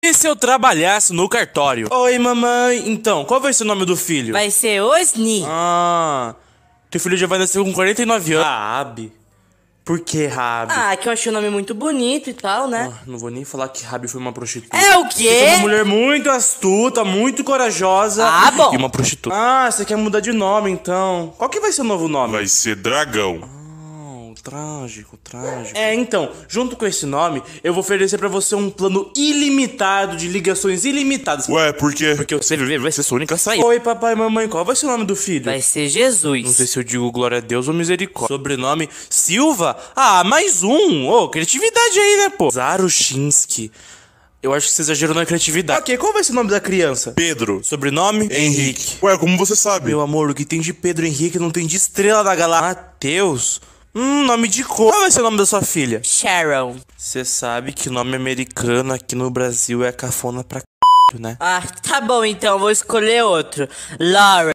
E se eu trabalhasse no cartório? Oi, mamãe. Então, qual vai ser o nome do filho? Vai ser Osni. Ah, teu filho já vai nascer com 49 anos. Raab. Por que Raab? Ah, que eu achei o nome muito bonito e tal, né? Ah, não vou nem falar que Raab foi uma prostituta. É o quê? É uma mulher muito astuta, muito corajosa. Ah, bom. E uma prostituta. Ah, você quer mudar de nome, então. Qual que vai ser o novo nome? Vai ser Dragão trágico, trágico. É, então, junto com esse nome, eu vou oferecer para você um plano ilimitado de ligações ilimitadas. Ué, por quê? Porque você vai ser sua única saída. Oi, papai e mamãe, qual vai ser o nome do filho? Vai ser Jesus. Não sei se eu digo glória a Deus ou misericórdia. Sobrenome Silva? Ah, mais um. Ô, oh, criatividade aí, né, pô? Zarushinsky. Eu acho que você exagerou na criatividade. Ok, qual vai ser o nome da criança? Pedro. Sobrenome? Henrique. Henrique. Ué, como você sabe? Meu amor, o que tem de Pedro Henrique não tem de estrela da galáxia. Mateus. Hum, nome de cor. Qual vai ser o nome da sua filha? Sharon. Você sabe que nome americano aqui no Brasil é cafona pra c, né? Ah, tá bom então, vou escolher outro. Laura.